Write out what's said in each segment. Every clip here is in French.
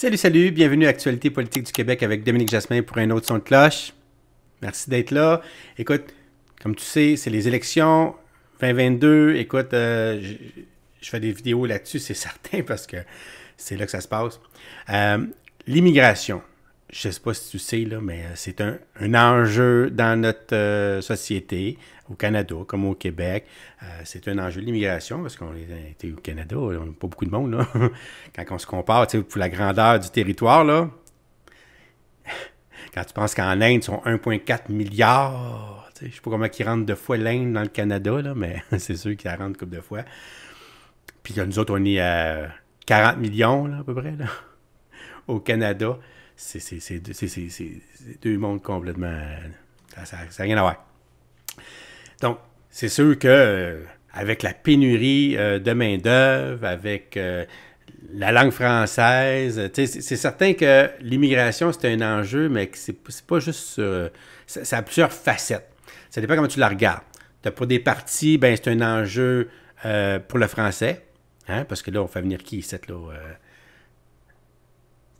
Salut, salut, bienvenue à Actualité politique du Québec avec Dominique Jasmin pour un autre son de cloche. Merci d'être là. Écoute, comme tu sais, c'est les élections 2022. Écoute, euh, je, fais des vidéos là-dessus, c'est certain, parce que c'est là que ça se passe. Euh, l'immigration je ne sais pas si tu sais, là, mais euh, c'est un, enjeu dans notre euh, société, au Canada comme au Québec. Euh, c'est un enjeu de l'immigration parce qu'on est au Canada, on n'a pas beaucoup de monde. Quand on se compare, pour la grandeur du territoire, là, quand tu penses qu'en Inde, ils sont 1,4 milliard, je ne sais pas comment ils rentrent de fois l'Inde dans le Canada, là, mais c'est sûr qu'ils la rentrent couple de fois. Puis nous autres, on est à 40 millions là, à peu près là, au Canada c'est deux mondes complètement. Ça n'a rien à voir. Donc, c'est sûr que euh, avec la pénurie euh, de main-d'œuvre, avec euh, la langue française, c'est certain que l'immigration, c'est un enjeu, mais que c'est pas juste. Ça, a plusieurs facettes. Ça dépend comment tu la regardes. pour des parties, ben, c'est un enjeu pour le français, hein, parce que là, on fait venir qui, cette là?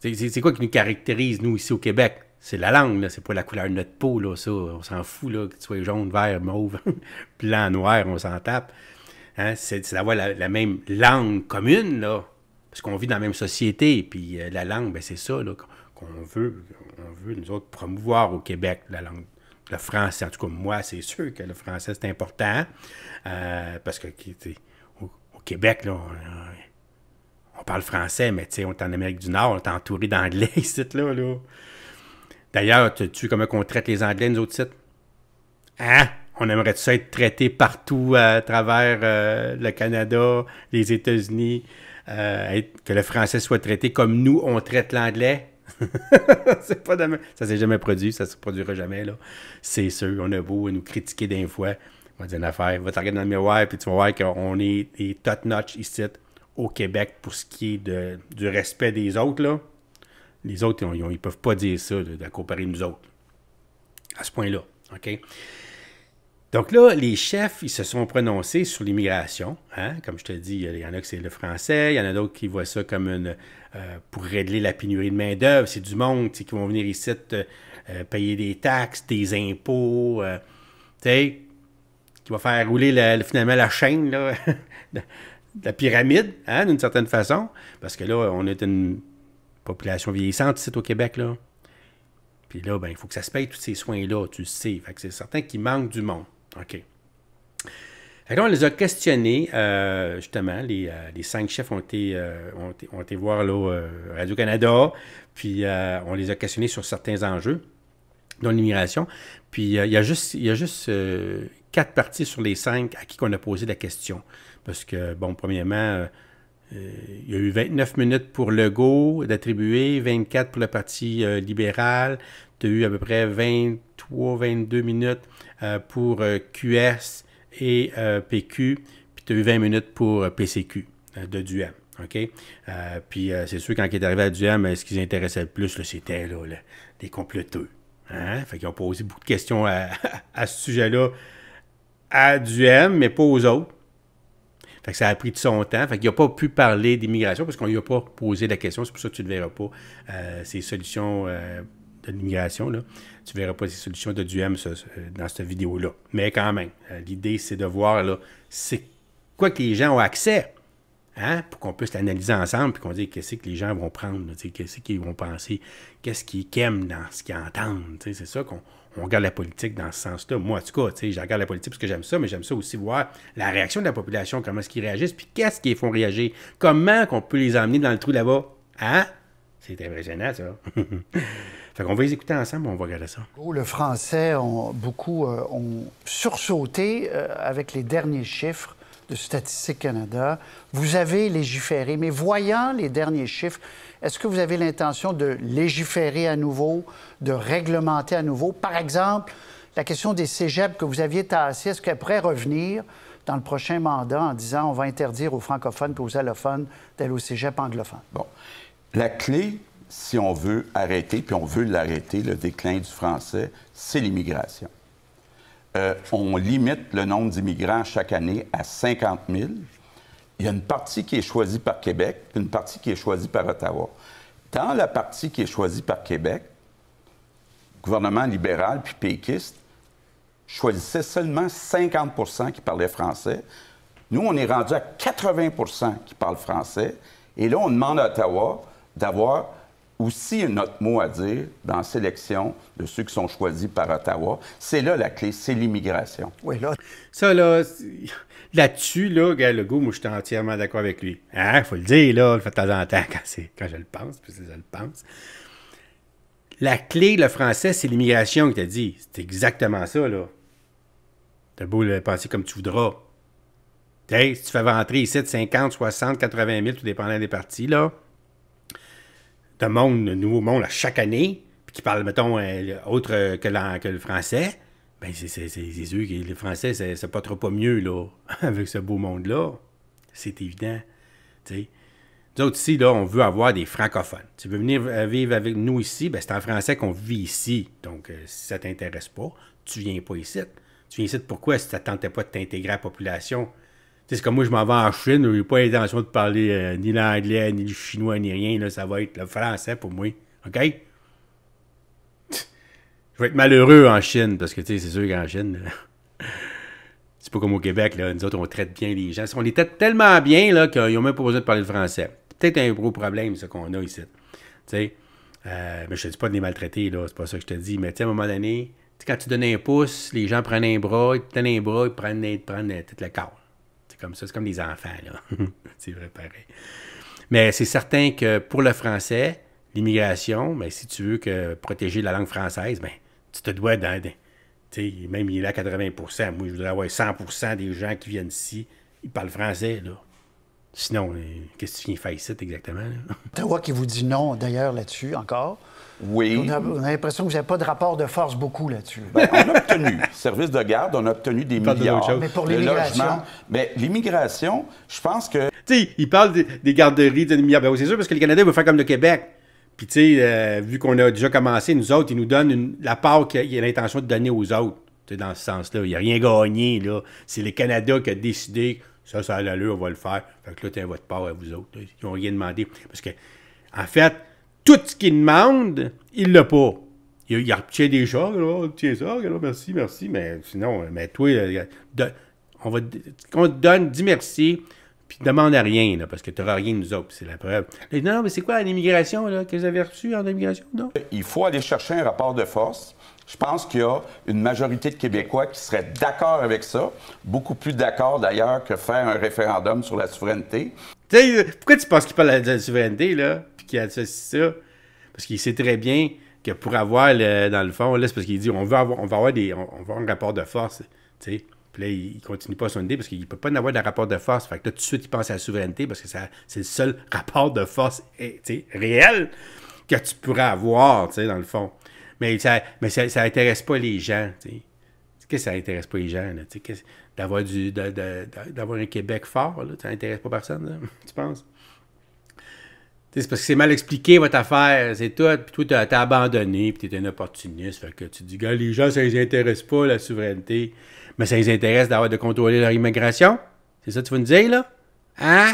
C'est quoi qui nous caractérise, nous, ici au Québec? C'est la langue, c'est pas la couleur de notre peau, là, ça. On s'en fout, là, que tu sois jaune, vert, mauve, blanc, noir, on s'en tape. Hein? C'est d'avoir la, même langue commune, là. Parce qu'on vit dans la même société, puis euh, la langue, ben, c'est ça, qu'on veut, on veut, nous autres, promouvoir au Québec, la langue le français. En tout cas, moi, c'est sûr que le français, c'est important. Hein? Euh, parce que au, au Québec, là, on, on parle français, mais tu sais, on est en Amérique du Nord, on est entouré d'anglais ici, là. là. D'ailleurs, tu tu comment on traite les anglais, nous autres sites? Hein? On aimerait ça être traité partout à travers euh, le Canada, les États-Unis, euh, que le français soit traité comme nous, on traite l'anglais? c'est pas Ça s'est jamais produit, ça se produira jamais, là. C'est sûr, on a beau nous critiquer d'un fois. On va dire une affaire, va te regarder dans le miroir, puis tu vas voir qu'on est top-notch ici au Québec pour ce qui est de, du respect des autres, là, les autres, ils ne peuvent pas dire ça, de, comparer nous autres. À ce point-là. OK? Donc là, les chefs, ils se sont prononcés sur l'immigration. Hein? Comme je te dis, il y en a qui c'est le français, il y en a d'autres qui voient ça comme une, euh, pour régler la pénurie de main-d'œuvre. C'est du monde qui vont venir ici euh, payer des taxes, des impôts, euh, tu sais, qui va faire rouler finalement la chaîne là, la pyramide, hein, d'une certaine façon, parce que là, on est une population vieillissante ici au Québec, là. Puis là, ben, il faut que ça se paye tous ces soins-là, tu le sais. Fait que c'est certain qu'il manque du monde. OK. Alors, on les a questionnés, euh, justement. Euh, les, cinq chefs ont été, euh, ont ont été voir Radio-Canada, puis on les a questionnés sur certains enjeux, dont l'immigration. Puis il y a juste, il y a juste quatre parties sur les cinq à qui on a posé la question. Parce que, bon, premièrement, euh, euh, il y a eu 29 minutes pour Legault d'attribuer, 24 pour le Parti euh, libéral. Tu as eu à peu près 23-22 minutes pour QS et PQ. Puis tu as eu 20 minutes pour PCQ de Duham. OK? puis c'est sûr, quand il est arrivé à Duham, ce qui les intéressait le plus, c'était des comploteux. Hein? Fait qu'ils ont posé beaucoup de questions à, ce sujet-là à Duham, mais pas aux autres. Fait que ça a pris de son temps. Fait qu'il n'a pas pu parler d'immigration parce qu'on lui a pas posé la question. C'est pour ça que tu ne verras pas euh, ces solutions euh, de l'immigration. Tu ne verras pas ces solutions de Duhem euh, dans cette vidéo-là. Mais quand même, l'idée, c'est de voir là, c'est quoi que les gens ont accès. Hein, pour qu'on puisse l'analyser ensemble et qu'on dise qu'est-ce que les gens vont prendre, qu'est-ce qu'ils vont penser, qu'est-ce qu'ils aiment dans ce qu'ils entendent. C'est ça qu'on on regarde la politique dans ce sens-là. Moi, en tout cas, je regarde la politique parce que j'aime ça, mais j'aime ça aussi voir la réaction de la population, comment est-ce qu'ils réagissent, puis qu'est-ce qu'ils font réagir, comment qu'on peut les emmener dans le trou là-bas. Hein? C'est impressionnant, ça. fait qu'on va les écouter ensemble, on va regarder ça. Oh, le français, on, beaucoup euh, ont sursauté euh, avec les derniers chiffres de Statistique Canada, vous avez légiféré, mais voyant les derniers chiffres, est-ce que vous avez l'intention de légiférer à nouveau, de réglementer à nouveau? Par exemple, la question des cégeps que vous aviez tassé, est-ce qu'elle pourrait revenir dans le prochain mandat en disant on va interdire aux francophones et aux allophones d'aller au cégep anglophones? Bon. La clé, si on veut arrêter, puis on veut l'arrêter, le déclin du français, c'est l'immigration. Euh, on limite le nombre d'immigrants chaque année à 50 000. Il y a une partie qui est choisie par Québec, une partie qui est choisie par Ottawa. Dans la partie qui est choisie par Québec, le gouvernement libéral puis péquiste choisissait seulement 50 qui parlaient français. Nous, on est rendu à 80 qui parlent français. Et là, on demande à Ottawa d'avoir aussi autre mot à dire dans sélection de ceux qui sont choisis par Ottawa. C'est là la clé, c'est l'immigration. Oui, là. Ça, là, là-dessus, là, gars, le moi, je suis entièrement d'accord avec lui. Hein, faut le dire, là, le fait de temps en temps, quand, je le pense, puis je le pense. La clé, le français, c'est l'immigration que t'a dit. C'est exactement ça, là. T'as beau le penser comme tu voudras. si tu fais rentrer ici de 50, 60, 80 000, tout dépendant des parties, là, de monde, de nouveau monde à chaque année, puis qui parle, mettons, euh, autre que, le français, ben c'est sûr que les Français, c'est pas trop pas mieux, là, avec ce beau monde-là. C'est évident. T'sais. Nous autres, ici, là, on veut avoir des francophones. Tu veux venir vivre avec nous ici, ben, c'est en français qu'on vit ici. Donc, euh, si ça t'intéresse pas, tu viens pas ici. Tu viens ici pourquoi si ça tentais pas de t'intégrer à la population? c'est comme moi, je m'en vais en Chine, j'ai pas l'intention de parler euh, ni l'anglais, ni le chinois, ni rien. Là, ça va être le français pour moi. OK? je vais être malheureux en Chine, parce que, tu sais, c'est sûr qu'en Chine, c'est pas comme au Québec, là. Nous autres, on traite bien les gens. On les traite tellement bien, là, qu'ils n'ont même pas besoin de parler le français. C'est peut-être un gros problème, ce qu'on a ici. Tu sais? Euh, mais je te dis pas de les maltraiter, là. C'est pas ça que je te dis. Mais, tu sais, à un moment donné, quand tu donnes un pouce, les gens prennent un bras, ils te donnent un bras, ils prennent, ils prennent, ils prennent comme ça. C'est comme des enfants, là. c'est vrai, pareil. Mais c'est certain que pour le français, l'immigration, ben, si tu veux que protéger la langue française, ben, tu te dois d'aider. Même il est là à 80 Moi, je voudrais avoir 100 des gens qui viennent ici, ils parlent français, là. Sinon, euh, qu'est-ce que tu viens faire ici exactement? vois qu'il vous dit non, d'ailleurs, là-dessus encore. Oui. On a, l'impression que vous n'avez pas de rapport de force beaucoup là-dessus. Ben, on a obtenu, service de garde, on a obtenu des milliards. De mais pour l'immigration. Mais ben, l'immigration, je pense que. Tu sais, il parle des, garderies, des milliards. Ben, c'est sûr, parce que le Canada veut faire comme le Québec. Puis, tu sais, euh, vu qu'on a déjà commencé, nous autres, ils nous donnent la part qu'il a l'intention de donner aux autres. Tu sais, dans ce sens-là. Il a rien gagné, là. C'est le Canada qui a décidé ça, ça a l'allure, on va le faire. Fait que là, as votre part à vous autres. Ils n'ont rien demandé. Parce que, en fait, tout ce qu'il demande, il l'a pas. Il, il retient des il là, tiens ça, merci, merci, mais sinon, euh, mais toi, euh, on te donne, dis merci, puis demande à rien, parce que tu n'auras rien nous autres, c'est la preuve. non, mais c'est quoi l'immigration que vous avez reçue en immigration? Il faut aller chercher un rapport de force. Je pense qu'il y a une majorité de Québécois qui seraient d'accord avec ça, beaucoup plus d'accord d'ailleurs que faire un référendum sur la souveraineté. Euh, pourquoi tu penses qu'il parle de la souveraineté, là? qui ça. Parce qu'il sait très bien que pour avoir, dans le fond, là, c'est parce qu'il dit on veut avoir, on va avoir des, un rapport de force. Puis là, il continue pas son idée parce qu'il peut pas en avoir de rapport de force. Fait que tout de suite, il pense à la souveraineté parce que c'est le seul rapport de force eh, réel que tu pourrais avoir, dans le fond. Mais ça, mais ça, intéresse pas les gens, tu que ça intéresse pas les gens, D'avoir du, d'avoir un Québec fort, là, ça intéresse pas personne, tu penses? c'est parce que c'est mal expliqué votre affaire, c'est tout, puis toi, t'as, t'as abandonné, puis t'es un opportuniste, fait que tu dis, gars, les gens, ça les intéresse pas, la souveraineté, mais ça les intéresse d'avoir de contrôler leur immigration? C'est ça que tu veux nous dire, là? Hein?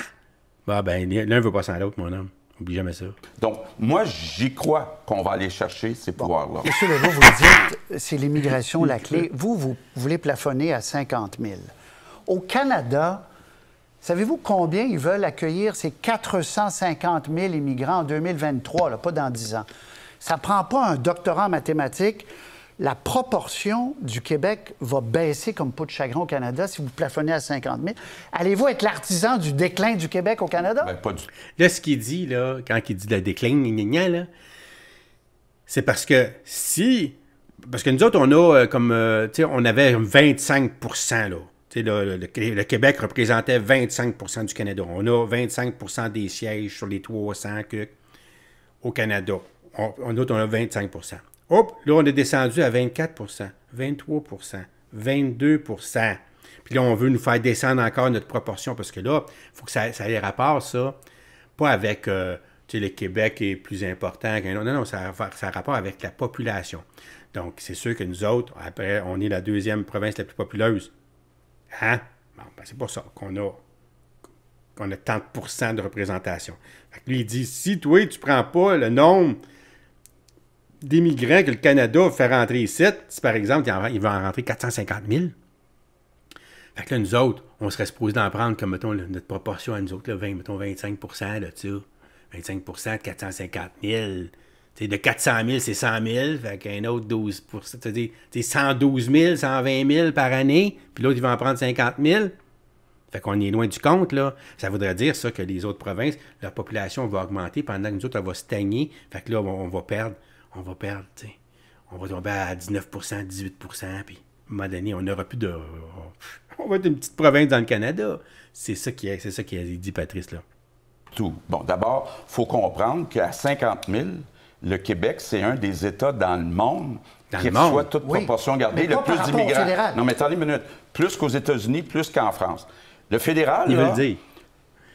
Bah ben, l'un veut pas sans l'autre, mon homme. Oublie jamais ça. Donc, moi, j'y crois qu'on va aller chercher ces pouvoirs-là. Monsieur Legault, vous dites, c'est l'immigration la clé. Vous, vous voulez plafonner à 50 000. Au Canada, Savez-vous combien ils veulent accueillir ces 450 000 immigrants en 2023, là, pas dans 10 ans? Ça ne prend pas un doctorat en mathématiques. La proportion du Québec va baisser comme pot de chagrin au Canada si vous plafonnez à 50 000. Allez-vous être l'artisan du déclin du Québec au Canada? Ben, pas du... Là, ce qu'il dit, là, quand il dit le déclin, c'est parce que si... Parce que nous autres, on a euh, comme... Euh, tu sais, on avait 25 là. Le, Québec représentait 25 du Canada. On a 25 des sièges sur les 300 que, au Canada. On, outre, on a 25 Hop, là, on est descendu à 24 23 22 Puis là, on veut nous faire descendre encore notre proportion parce que là, il faut que ça, ait rapport, ça. Pas avec euh, le Québec est plus important qu'un autre. Non, non, ça, ça a rapport avec la population. Donc, c'est sûr que nous autres, après, on est la deuxième province la plus populeuse Hein? Bon, ben, c'est pas ça qu'on a qu'on a tant de représentation. lui, il dit, si toi, tu prends pas le nombre d'immigrants que le Canada fait rentrer ici, si par exemple, il va en rentrer 450 000, fait que là, nous autres, on serait supposé d'en prendre comme, mettons, notre proportion à nous autres, 20, mettons 25 de 25 de 450 000, de 400 000, c'est 100 000, fait qu'un autre 12 c'est 112 000, 120 000 par année, puis l'autre, il va en prendre 50 000. Fait qu'on est loin du compte, là. Ça voudrait dire, ça, que les autres provinces, leur population va augmenter pendant que nous autres, elle va stagner. Fait que là, on, va perdre. On va perdre, tu sais. On va tomber à 19 18 puis à un moment donné, on n'aura plus de... On va être une petite province dans le Canada. C'est ça qui qui a dit Patrice, là. Tout. Bon, d'abord, il faut comprendre qu'à 50 000, le Québec, c'est un des États dans le monde qui reçoit toute proportion gardée le plus d'immigrants. Non, mais attendez une minute. Plus qu'aux États-Unis, plus qu'en France. Le fédéral,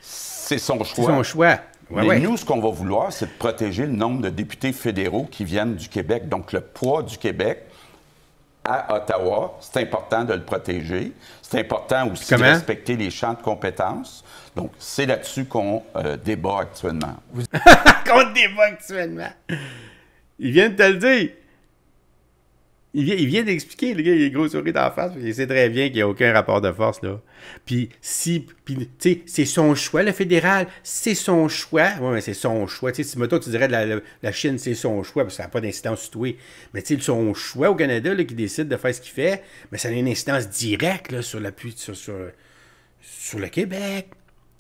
c'est son choix. C'est son choix. mais nous, ce qu'on va vouloir, c'est de protéger le nombre de députés fédéraux qui viennent du Québec. Donc, le poids du Québec à Ottawa. C'est important de le protéger. C'est important aussi de respecter les champs de compétences. Donc, c'est là-dessus qu'on euh, débat actuellement. qu'on débat actuellement. Ils viennent de te le dire. Il vient, d'expliquer, le gars, il est gros souris d'en face, il sait très bien qu'il n'y a aucun rapport de force, là. Puis, si, c'est son choix, le fédéral, c'est son choix. Oui, mais c'est son choix. sais si, tu dirais de la, Chine, c'est son choix, parce que ça n'a pas d'incidence située. Mais, tu sais, son choix au Canada, là, qui décide de faire ce qu'il fait, mais ça a une incidence directe, là, sur la sur, sur, sur le Québec.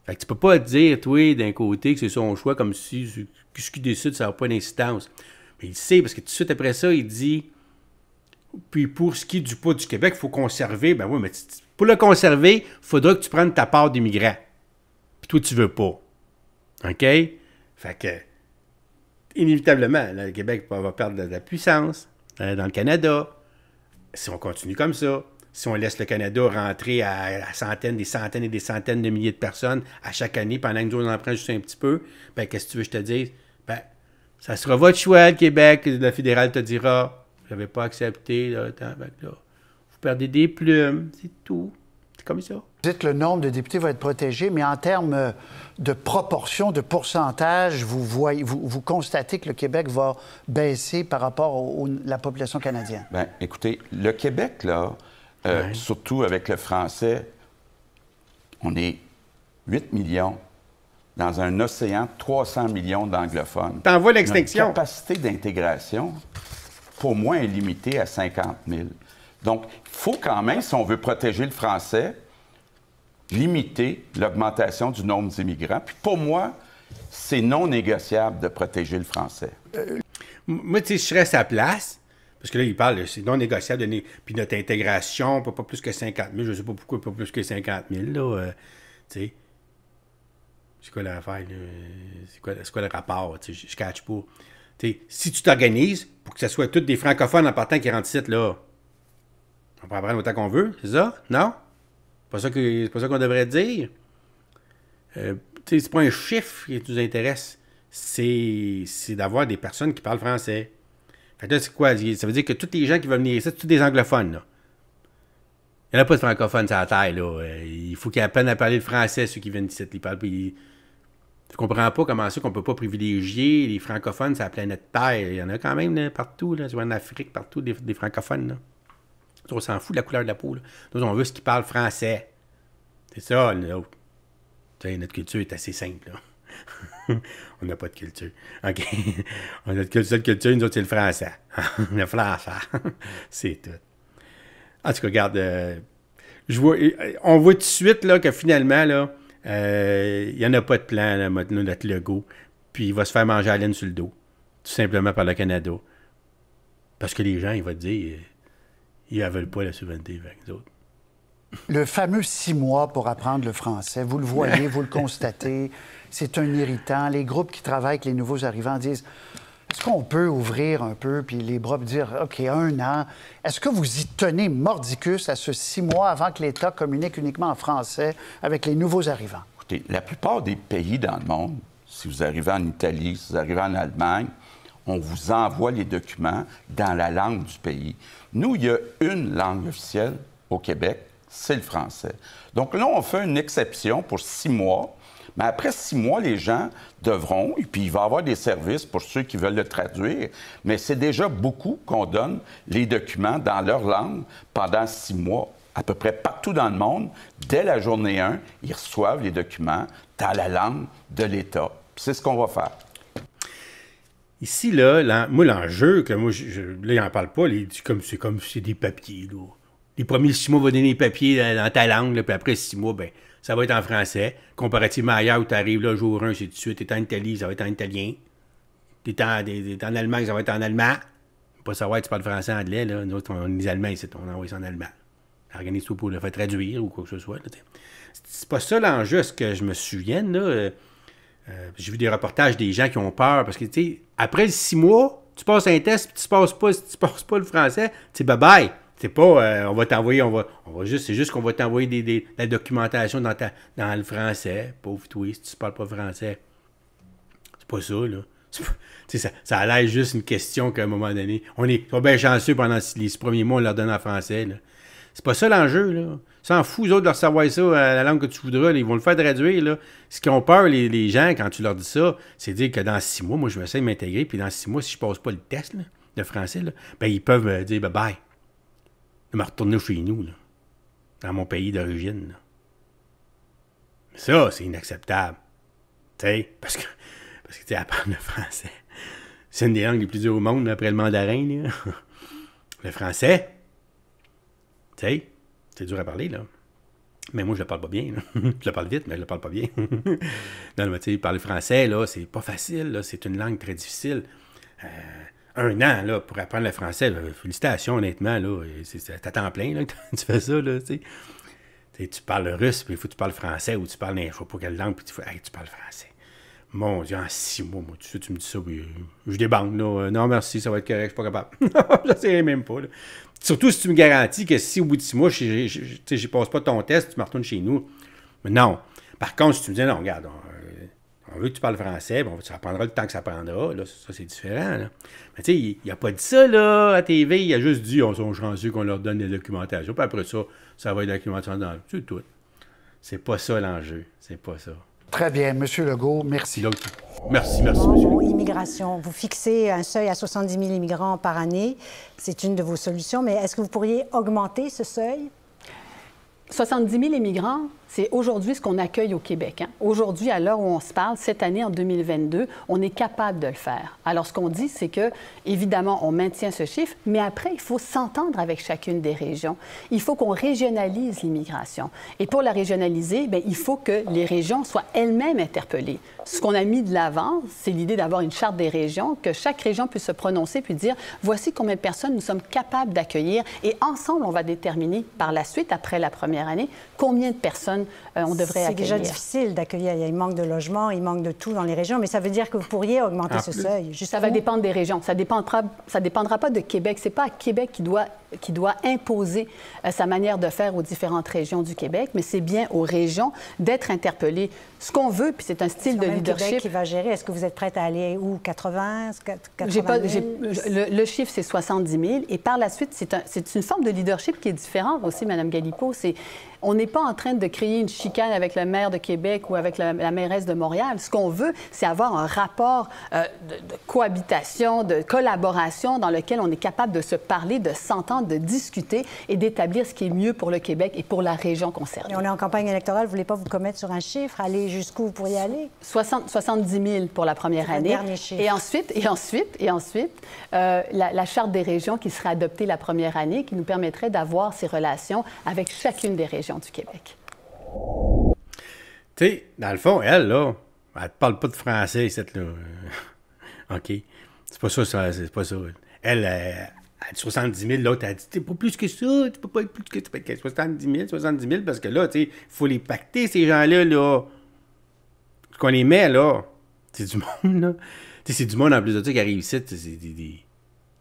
Fait que tu peux pas dire, toi, d'un côté, que c'est son choix, comme si ce qu'il décide, ça n'a pas d'incidence. Mais il sait, parce que tout de suite après ça, il dit puis pour ce qui est du pot du Québec, il faut conserver. Ben oui, mais pour le conserver, il faudra que tu prennes ta part d'immigrants. Puis toi, tu veux pas. OK? Fait que, inévitablement, le Québec va perdre de la puissance euh, dans le Canada. Si on continue comme ça, si on laisse le Canada rentrer à, centaines, des centaines et des centaines de milliers de personnes à chaque année pendant que nous, on en juste un petit peu, ben, qu'est-ce que tu veux que je te dise? Ben, ça sera votre choix, le Québec, la fédérale te dira j'avais pas accepté. vous perdez des plumes, c'est tout. C'est comme ça. Vous dites que le nombre de députés va être protégé, mais en termes de proportion, de pourcentage, vous, voyez, vous, constatez que le Québec va baisser par rapport à la population canadienne. Bien, écoutez, le Québec, là, euh, surtout avec le français, on est 8 millions dans un océan, 300 millions d'anglophones. T'en l'extinction. capacité d'intégration pour moi, est limité à 50 000. Donc, il faut quand même, si on veut protéger le français, limiter l'augmentation du nombre d'immigrants. Puis pour moi, c'est non négociable de protéger le français. Euh, moi, tu je serais à sa place. Parce que là, il parle, c'est non négociable. De Puis notre intégration, pas, plus que 50 000. Je sais pas pourquoi, pas plus que 50 000. Là, euh, tu sais. C'est quoi l'affaire? C'est quoi, le rapport? Je ne catch pas. sais, si tu t'organises, pour que ce soit tous des francophones en partant qui ici, là. On peut prendre autant qu'on veut, c'est ça? Non? C'est pas ça qu'on devrait dire. Euh, sais, c'est pas un chiffre qui nous intéresse. C'est d'avoir des personnes qui parlent français. Fait que là, c'est quoi? Ça veut dire que tous les gens qui vont venir ici, c'est tous des anglophones, là. Il n'y en a pas de francophones sur la taille, là. Euh, il faut qu'ils apprennent à parler le français, ceux qui viennent ici. Ils parlent, ils, tu comprends pas comment ça qu'on peut pas privilégier les francophones sur la planète Terre. Il y en a quand même là, Tu vois, en Afrique, partout, des, francophones. Là. On s'en fout de la couleur de la peau. Là. Nous, on veut ce qui parle français. C'est ça, Tiens, Notre culture est assez simple. on n'a pas de culture. OK. on a de seule culture, nous autres, c'est le français. le français. c'est tout. En tout cas, regarde. Euh, je vois, on voit tout de suite là, que finalement, là, il euh, n'y en a pas de plan, là, notre logo. Puis il va se faire manger à laine sur le dos, tout simplement par le Canada. Parce que les gens, ils vont dire, ils ne veulent pas la souveraineté avec nous autres. Le fameux six mois pour apprendre le français, vous le voyez, vous le constatez, c'est un irritant. Les groupes qui travaillent avec les nouveaux arrivants disent est-ce qu'on peut ouvrir un peu, puis les bras, dire, OK, un an, est-ce que vous y tenez mordicus à ce six mois avant que l'État communique uniquement en français avec les nouveaux arrivants? Écoutez, la plupart des pays dans le monde, si vous arrivez en Italie, si vous arrivez en Allemagne, on vous envoie les documents dans la langue du pays. Nous, il y a une langue officielle au Québec, c'est le français. Donc là, on fait une exception pour six mois mais après six mois, les gens devront, et puis il va y avoir des services pour ceux qui veulent le traduire, mais c'est déjà beaucoup qu'on donne les documents dans leur langue pendant six mois. À peu près partout dans le monde, dès la journée 1, ils reçoivent les documents dans la langue de l'État. C'est ce qu'on va faire. Ici, là, moi, l'enjeu, que moi, je, là, n'en parle pas, c'est comme c'est comme, des papiers. Les premiers six mois va donner les papiers dans, ta langue, puis après six mois, ben ça va être en français. Comparativement ailleurs où tu arrives le jour 1, c'est tout de suite, t'es en Italie, ça va être en italien. T'es es en, Allemagne, ça va être en allemand. Pas savoir, tu parles français, anglais, là. Nous on est allemands ici, on envoie ça en allemand. Organise tout pour le faire traduire ou quoi que ce soit. C'est pas ça l'enjeu, ce que je me souviens. Euh, euh, j'ai vu des reportages des gens qui ont peur parce que, tu sais, après six mois, tu passes un test, puis tu passes pas, tu passes pas le français, tu sais, bye bye c'est pas euh, on va t'envoyer, on va, juste, c'est juste qu'on va t'envoyer des, la documentation dans, ta, dans le français. Pauvre toi, si tu parles pas français. C'est pas ça, là. Pas, ça, ça a l'air juste une question qu'à un moment donné. On est pas bien chanceux pendant les premiers mois, on leur donne en français. C'est pas ça l'enjeu, là. S'en fout, eux autres, de leur savoir ça euh, la langue que tu voudras. ils vont le faire traduire, là. Ce qu'ils ont peur, les, gens, quand tu leur dis ça, c'est dire que dans six mois, moi, je vais essayer de m'intégrer, puis dans six mois, si je passe pas le test de français, ben, ils peuvent me dire bye de me retourner chez nous, là, dans mon pays d'origine. ça, c'est inacceptable. Tu sais, parce que, parce que tu le français, c'est une des langues les plus dures au monde, après le mandarin. Le français, tu sais, c'est dur à parler, là. Mais moi, je le parle pas bien. je le parle vite, mais je le parle pas bien. non, mais tu sais, parler français, là, c'est pas facile. C'est une langue très difficile. Euh, un an là, pour apprendre le français. Félicitations, honnêtement. Là, c'est, plein là, que tu fais ça. Là, tu parles le russe, puis il faut que tu parles français ou tu parles l'info pour pas quelle langue, puis tu, hey, tu parles français. Mon Dieu, en six mois, moi, tu, me dis ça, puis euh, je débande. Là. Euh, non, merci, ça va être correct, je suis pas capable. J'essaierai même pas. Surtout si tu me garantis que si au bout de six mois, je ne passe pas ton test, tu me retournes chez nous. Mais non. Par contre, si tu me dis, non, regarde, on veut que tu parles français, bon, ça prendra le temps que ça prendra, ça c'est différent. Mais tu sais, il, n'y a pas dit ça là, à TV, il a juste dit on sont chanceux qu'on leur donne des documentations, puis après ça, ça va être documentation dans le tout. C'est pas ça l'enjeu, c'est pas ça. Très bien, Monsieur Legault, merci. merci, merci, Monsieur. Immigration, vous fixez un seuil à 70 000 immigrants par année, c'est une de vos solutions, mais est-ce que vous pourriez augmenter ce seuil? 70 000 immigrants, c'est aujourd'hui ce qu'on accueille au Québec. Hein. Aujourd'hui, à l'heure où on se parle, cette année, en 2022, on est capable de le faire. Alors, ce qu'on dit, c'est que, évidemment, on maintient ce chiffre, mais après, il faut s'entendre avec chacune des régions. Il faut qu'on régionalise l'immigration. Et pour la régionaliser, ben, il faut que les régions soient elles-mêmes interpellées. Ce qu'on a mis de l'avant, c'est l'idée d'avoir une charte des régions, que chaque région puisse se prononcer, puis dire, voici combien de personnes nous sommes capables d'accueillir, et ensemble, on va déterminer par la suite, après la première année, combien de personnes euh, on devrait accueillir. C'est déjà difficile d'accueillir. Il manque de logements, il manque de tout dans les régions, mais ça veut dire que vous pourriez augmenter ce seuil. Ça va dépendre des régions. Ça ne dépendra, dépendra pas de Québec. Ce n'est pas à Québec qui doit qui doit imposer euh, sa manière de faire aux différentes régions du Québec, mais c'est bien aux régions d'être interpellées. Ce qu'on veut, puis c'est un style de leadership. qui va gérer. Est-ce que vous êtes prête à aller où 80, 80 le, chiffre, c'est 70 000. Et par la suite, c'est une forme de leadership qui est différente aussi, Mme Galipo. C'est on n'est pas en train de créer une chicane avec le maire de Québec ou avec la, mairesse de Montréal. Ce qu'on veut, c'est avoir un rapport euh, de, de cohabitation, de collaboration dans lequel on est capable de se parler, de s'entendre de discuter et d'établir ce qui est mieux pour le Québec et pour la région concernée. on est en campagne électorale, vous voulez pas vous commettre sur un chiffre, aller jusqu'où vous pourriez aller? 70 000 pour la première année. Et ensuite, et ensuite, et ensuite, euh, la, charte des régions qui sera adoptée la première année, qui nous permettrait d'avoir ces relations avec chacune des régions du Québec. Tu sais, dans le fond, elle, là, elle parle pas de français, cette là. OK. C'est pas ça, ça c'est pas ça. Elle, elle, à 70 000, là, a dit, t'es pas plus que ça, tu peux pas être plus que ça. 70 000, 70 000, parce que là, tu sais, faut les pacter, ces gens-là, là. Qu'on les met, là. C'est du monde, là. Tu sais, c'est du monde, en plus de ça, qui arrive ici, c'est des,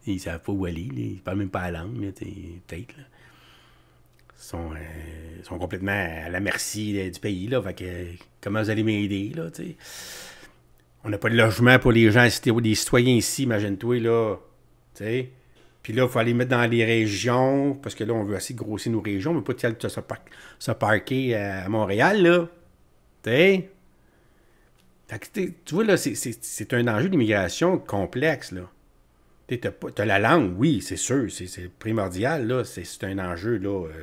Ils savent pas où aller, là. ils parlent même pas la langue, peut-être, là. Ils sont, euh, sont complètement à la merci du pays, là. Fait que, comment vous allez m'aider, là, tu sais. On n'a pas de logement pour les gens, les citoyens ici, imagine-toi, là. Tu sais puis là, il faut aller mettre dans les régions, parce que là, on veut assez grossir nos régions, mais pas tout se, se parquer à Montréal, là. Tu tu vois, là, c'est un enjeu d'immigration complexe, là. Tu as, la langue, oui, c'est sûr, c'est primordial, là. C'est un enjeu, là, euh,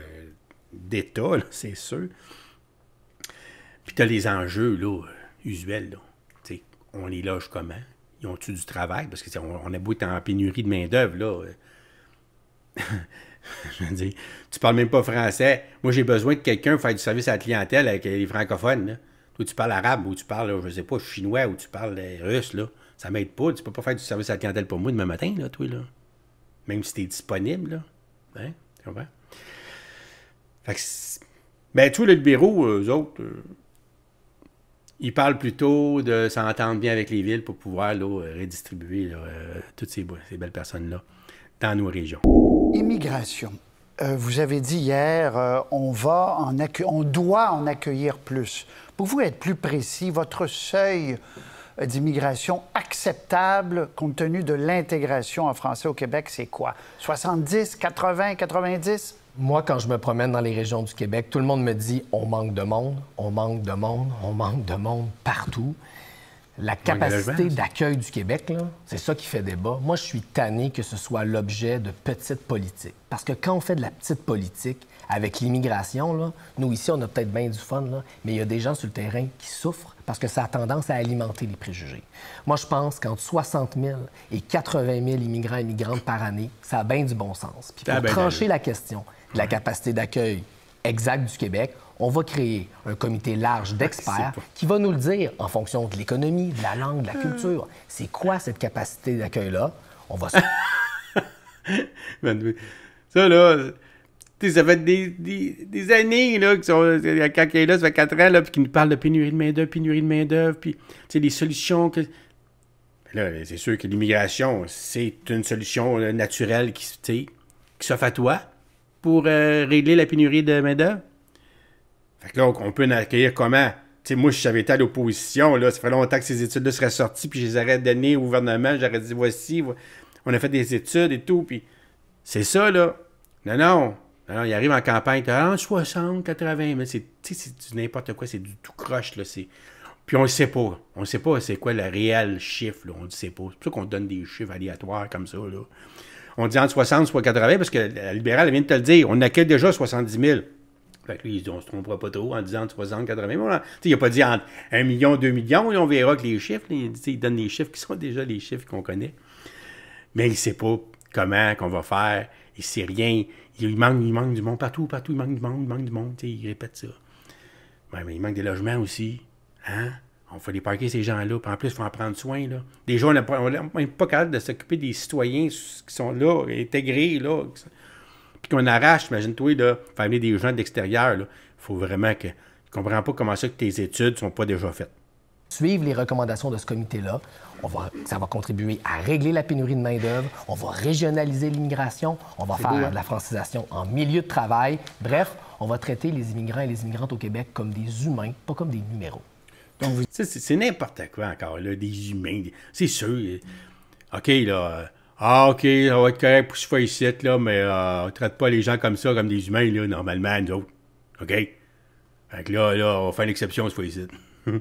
d'État, c'est sûr. Puis tu as les enjeux, là, euh, usuels, là. sais, on les loge comment? ils ont-tu du travail? Parce que on, on, a beau être en pénurie de main-d'œuvre, là. Euh, je veux dire, tu parles même pas français. Moi, j'ai besoin de quelqu'un pour faire du service à la clientèle avec les francophones. Là. Toi, tu parles arabe ou tu parles, je sais pas, chinois ou tu parles euh, russe, là. Ça m'aide pas. Tu peux pas faire du service à la clientèle pour moi demain matin, là, toi, là. Même si tu es disponible, là. Hein? Tu comprends? Fait que ben, tu les eux autres, euh, il parle plutôt de s'entendre bien avec les villes pour pouvoir euh, redistribuer euh, toutes ces, belles personnes-là dans nos régions. Immigration. Euh, vous avez dit hier, on, va en on doit en accueillir plus. Pour vous être plus précis? Votre seuil d'immigration acceptable compte tenu de l'intégration en français au Québec, c'est quoi? 70, 80, 90? Moi, quand je me promène dans les régions du Québec, tout le monde me dit on manque de monde, on manque de monde, on manque de monde partout. La capacité d'accueil du Québec, c'est ça qui fait débat. Moi, je suis tanné que ce soit l'objet de petites politiques. Parce que quand on fait de la petite politique, avec l'immigration, nous ici, on a peut-être bien du fun, mais il y a des gens sur le terrain qui souffrent parce que ça a tendance à alimenter les préjugés. Moi, je pense qu'entre 60 000 et 80 000 immigrants et immigrantes par année, ça a bien du bon sens. Puis ah, pour ben, ben, trancher ben. la question de la capacité d'accueil exacte du Québec, on va créer un comité large ah, d'experts qui va nous le dire en fonction de l'économie, de la langue, de la ah. culture. C'est quoi cette capacité d'accueil-là? On va se... ça, là ça fait des, des, années là, qui sont, quand il est là, ça fait 4 ans, puis qui nous parle de pénurie de main-d'œuvre, pénurie de main-d'œuvre, puis des solutions que. c'est sûr que l'immigration, c'est une solution euh, naturelle qui, qui s'offre à toi pour euh, régler la pénurie de main-d'œuvre. Fait que là, on peut en accueillir comment? sais moi, je j'avais été à l'opposition, là, ça fait longtemps que ces études-là seraient sorties, puis je les aurais données au gouvernement, j'aurais dit voici, on a fait des études et tout, puis c'est ça, là. Non, non, alors, il arrive en campagne, En 60, 80, mais c'est n'importe quoi, c'est du tout croche, là. Puis on ne sait pas. On ne sait pas c'est quoi le réel chiffre, là, on ne sait pas. C'est pour ça qu'on donne des chiffres aléatoires comme ça, là. On dit entre 60 soit 80, parce que la libérale vient de te le dire, on accueille déjà 70 000. Fait que lui, on ne se trompera pas trop en disant entre 60 80 000. Il n'a pas dit entre 1 million, 2 millions, on verra que les chiffres, il, il donne des chiffres qui sont déjà les chiffres qu'on connaît. Mais il ne sait pas comment qu'on va faire. Il ne sait rien. Il manque, il manque du monde partout, partout, il manque du monde, il manque du monde. il répète ça. mais il manque des logements aussi. Hein? On fait les ces gens-là. en plus, il faut en prendre soin. Là. Déjà, on n'est pas capable de s'occuper des citoyens qui sont là, intégrés. Là. Puis qu'on arrache, imagine-toi, là, faire venir des gens de l'extérieur. Il faut vraiment que. ne comprends pas comment ça que tes études sont pas déjà faites suivre les recommandations de ce comité-là. ça va contribuer à régler la pénurie de main-d'œuvre, on va régionaliser l'immigration, on va faire hein? de la francisation en milieu de travail. Bref, on va traiter les immigrants et les immigrantes au Québec comme des humains, pas comme des numéros. Donc, c'est n'importe quoi encore, là, des humains. C'est sûr. OK, là. Euh, ah, OK, ça va être correct pour ce fois là, mais on euh, on traite pas les gens comme ça, comme des humains, là, normalement, nous autres. OK? Fait que là, là, on fait une exception ce fois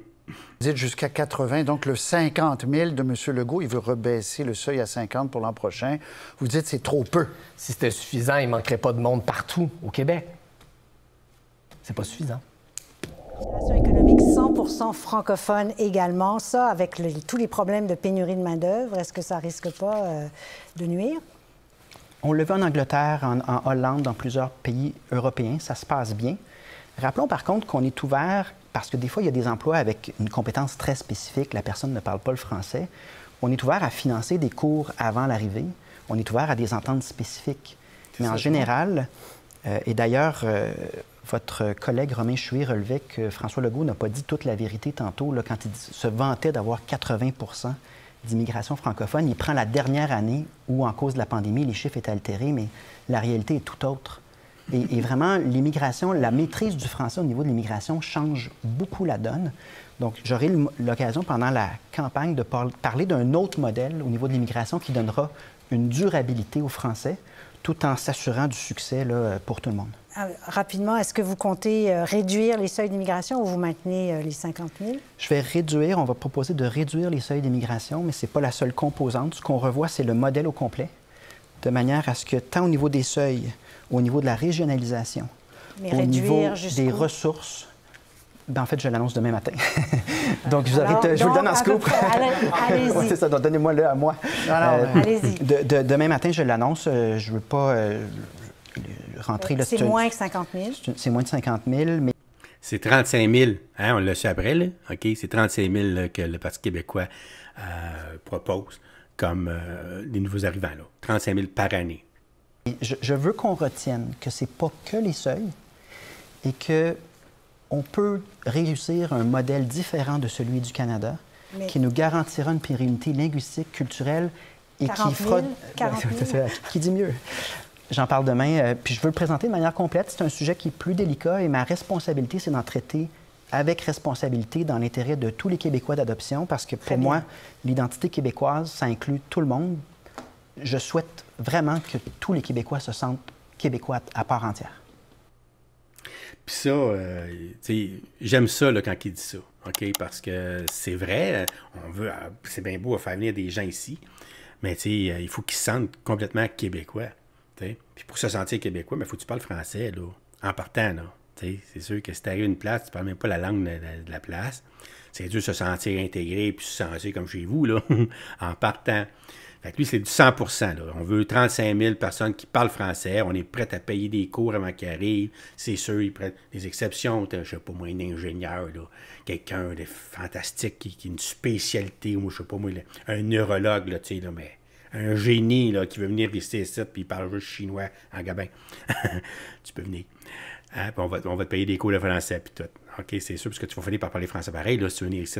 Vous dites jusqu'à 80, donc le 50 000 de M. Legault, il veut rebaisser le seuil à 50 pour l'an prochain. Vous dites c'est trop peu. Si c'était suffisant, il manquerait pas de monde partout au Québec. C'est pas suffisant. économique 100 francophone également, ça, avec tous les problèmes de pénurie de main-d'œuvre, est-ce que ça risque pas euh, de nuire? On le voit en Angleterre, en, en, Hollande, dans plusieurs pays européens, ça se passe bien. Rappelons par contre qu'on est ouvert parce que des fois, il y a des emplois avec une compétence très spécifique, la personne ne parle pas le français. On est ouvert à financer des cours avant l'arrivée, on est ouvert à des ententes spécifiques. Mais en général, euh, et d'ailleurs, euh, votre collègue Romain Chouy relevait que François Legault n'a pas dit toute la vérité tantôt quand il se vantait d'avoir 80 d'immigration francophone. Il prend la dernière année où, en cause de la pandémie, les chiffres étaient altérés, mais la réalité est tout autre. Et, vraiment, l'immigration, la maîtrise du français au niveau de l'immigration change beaucoup la donne. Donc, j'aurai l'occasion pendant la campagne de parler d'un autre modèle au niveau de l'immigration qui donnera une durabilité aux Français tout en s'assurant du succès pour tout le monde. Ah, rapidement, est-ce que vous comptez euh, réduire les seuils d'immigration ou vous maintenez euh, les 50 000? Je vais réduire, on va proposer de réduire les seuils d'immigration, mais ce n'est pas la seule composante. Ce qu'on revoit, c'est le modèle au complet de manière à ce que tant au niveau des seuils, au niveau de la régionalisation, au niveau des ressources, ben, en fait, je l'annonce demain matin. donc, vous je vous le donne en scoop. Allez-y. donnez-moi-le à moi. Euh, allez-y. demain matin, je l'annonce. Euh, je ne veux pas euh, rentrer... C'est moins que 50 000. C'est moins de 50 000, mais... C'est 35 000, hein, on l'a su après, là. OK, c'est 35 000 que le Parti québécois propose comme euh, les nouveaux arrivants, là, 35 000 par année. Je, veux qu'on retienne que c'est pas que les seuils et que on peut réussir un modèle différent de celui du Canada qui nous garantira une pérennité linguistique, culturelle et 40 000, qui fera... 40 qui dit mieux? J'en parle demain, euh, puis je veux le présenter de manière complète. C'est un sujet qui est plus délicat et ma responsabilité, c'est d'en traiter avec responsabilité dans l'intérêt de tous les Québécois d'adoption, parce que pour moi, l'identité québécoise, ça inclut tout le monde. Je souhaite vraiment que tous les Québécois se sentent québécois à part entière. Puis ça, euh, j'aime ça là, quand il dit ça, OK? Parce que c'est vrai, on veut, ah, c'est bien beau à faire venir des gens ici, mais euh, il faut qu'ils se sentent complètement québécois. Puis pour se sentir québécois, il faut que tu parles français, là, en partant, là. C'est sûr que si tu arrives à une place, tu parles même pas la langue de, la place. C'est dur de se sentir intégré et se sentir comme chez vous là, en partant. Fait que lui, c'est du 100 On veut 35 000 personnes qui parlent français. On est prêt à payer des cours avant qu'ils arrivent. C'est sûr, ils prennent des exceptions. Je sais pas, moi, un ingénieur, quelqu'un de fantastique qui, a une spécialité, ou je sais pas, moi, un neurologue, là, là, mais un génie qui veut venir visiter ici puis il parle juste chinois en gabin. tu peux venir. Hein, on, va, te payer des cours de français, puis tout. OK, c'est sûr, parce que tu vas finir par parler français pareil, là, tu venir ici.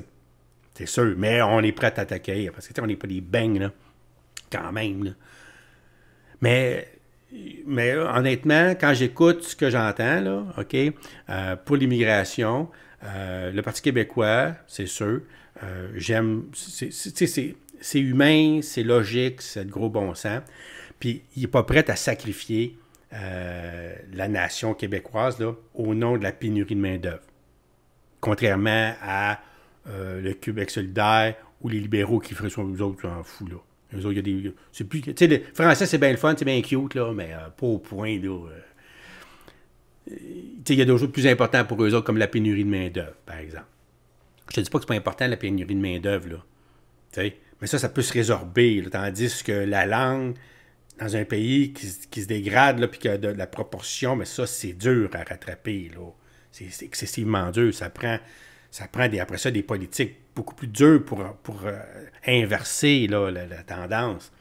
C'est sûr, mais on est prêt à t'accueillir, parce que, on n'est pas des bangs, là, quand même, Mais, mais honnêtement, quand j'écoute ce que j'entends, OK, euh, pour l'immigration, euh, le Parti québécois, c'est sûr, euh, j'aime, c'est humain, c'est logique, c'est de gros bon sens, puis il n'est pas prêt à sacrifier euh, la nation québécoise au nom de la pénurie de main-d'œuvre. Contrairement à euh, le Québec solidaire ou les libéraux qui feraient nous autres, en là. Eux autres, il y a des. Plus, Français, c'est bien le fun, c'est bien cute, mais euh, pas au point, il y a des choses plus importantes pour eux autres, comme la pénurie de main-d'œuvre, par exemple. Je te dis pas que c'est pas important, la pénurie de main-d'œuvre, Mais ça, ça peut se résorber, tandis que la langue, dans un pays qui, se dégrade, là, puis que de, la proportion, mais ça, c'est dur à rattraper. C'est excessivement dur. Ça prend, ça prend des, après ça des politiques beaucoup plus dures pour, pour euh, inverser la, tendance.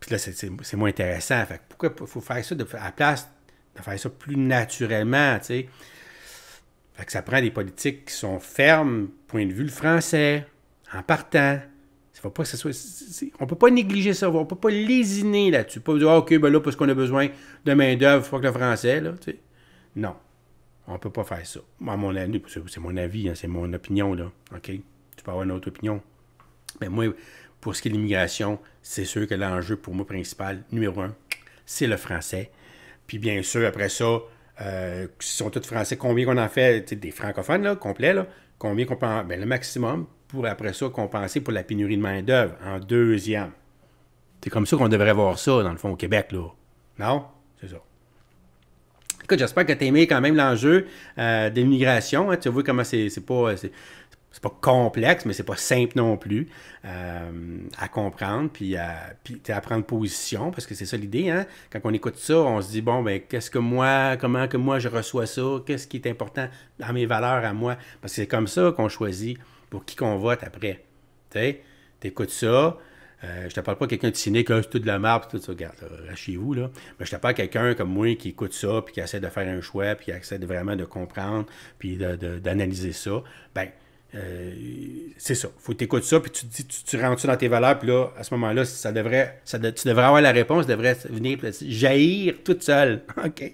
Puis là, c'est moins intéressant. Fait pourquoi il faut faire ça à la place de faire ça plus naturellement, tu sais? Fait que ça prend des politiques qui sont fermes, point de vue le français, en partant faut pas soit. On peut pas négliger ça, on peut pas lésiner là-dessus. Pas dire, ah, OK, ben là, parce qu'on a besoin de main-d'œuvre, faut que le français, là, tu sais. Non. On peut pas faire ça. mon c'est mon avis, hein, c'est mon opinion, là. OK? Tu peux avoir une autre opinion. Mais moi, pour ce qui est de l'immigration, c'est sûr que l'enjeu pour moi principal, numéro un, c'est le français. Puis bien sûr, après ça, euh, sont tous français, combien qu'on en fait, des francophones, complets? combien qu'on peut en... ben, le maximum, pour après ça compenser pour la pénurie de main-d'œuvre en deuxième. C'est comme ça qu'on devrait voir ça, dans le fond, au Québec, là. Non? C'est ça. Écoute, j'espère que tu aimé quand même l'enjeu des euh, de hein. Tu vois comment c'est pas. C'est pas complexe, mais c'est pas simple non plus euh, à comprendre, puis à, à prendre position, parce que c'est ça l'idée. Hein. Quand on écoute ça, on se dit, bon, ben qu'est-ce que moi, comment que moi je reçois ça, qu'est-ce qui est important dans mes valeurs à moi, parce que c'est comme ça qu'on choisit pour qui qu'on vote après. Tu écoutes ça. Euh, je te parle pas quelqu'un de ciné ah, c'est tout de la marque tout ça, regarde, là, chez vous, là. Mais je te parle quelqu'un comme moi qui écoute ça, puis qui essaie de faire un choix, puis qui essaie vraiment de comprendre, puis d'analyser ça. Ben, euh, c'est ça. Faut que ça, puis tu te dis, tu, tu rentres dans tes valeurs, puis là, à ce moment-là, ça devrait, ça tu devrais avoir la réponse, devrait venir jaillir toute seule. OK?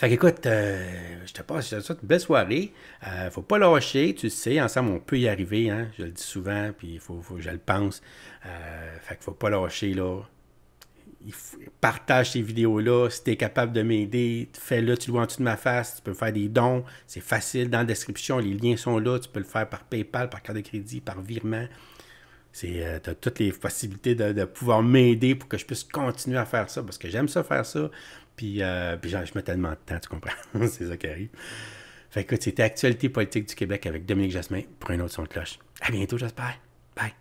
Fait qu'écoute, euh, je te passe, je te souhaite une belle soirée. Euh, faut pas lâcher, tu sais, ensemble on peut y arriver, hein. je le dis souvent, puis faut, faut, je le pense. Euh, fait qu'il faut pas lâcher, là. partage ces vidéos-là, si tu es capable de m'aider, fais-le, tu le vois en dessous de ma face, tu peux faire des dons, c'est facile, dans la description, les liens sont là, tu peux le faire par PayPal, par carte de crédit, par virement. C'est, euh, as toutes les possibilités de, pouvoir m'aider pour que je puisse continuer à faire ça, parce que j'aime ça faire ça, puis, euh, puis je mets tellement de temps, tu comprends? c'est ça qui arrive. Fait que c'était Actualité politique du Québec avec Dominique Jasmin pour un autre son de cloche. À bientôt, j'espère. Bye.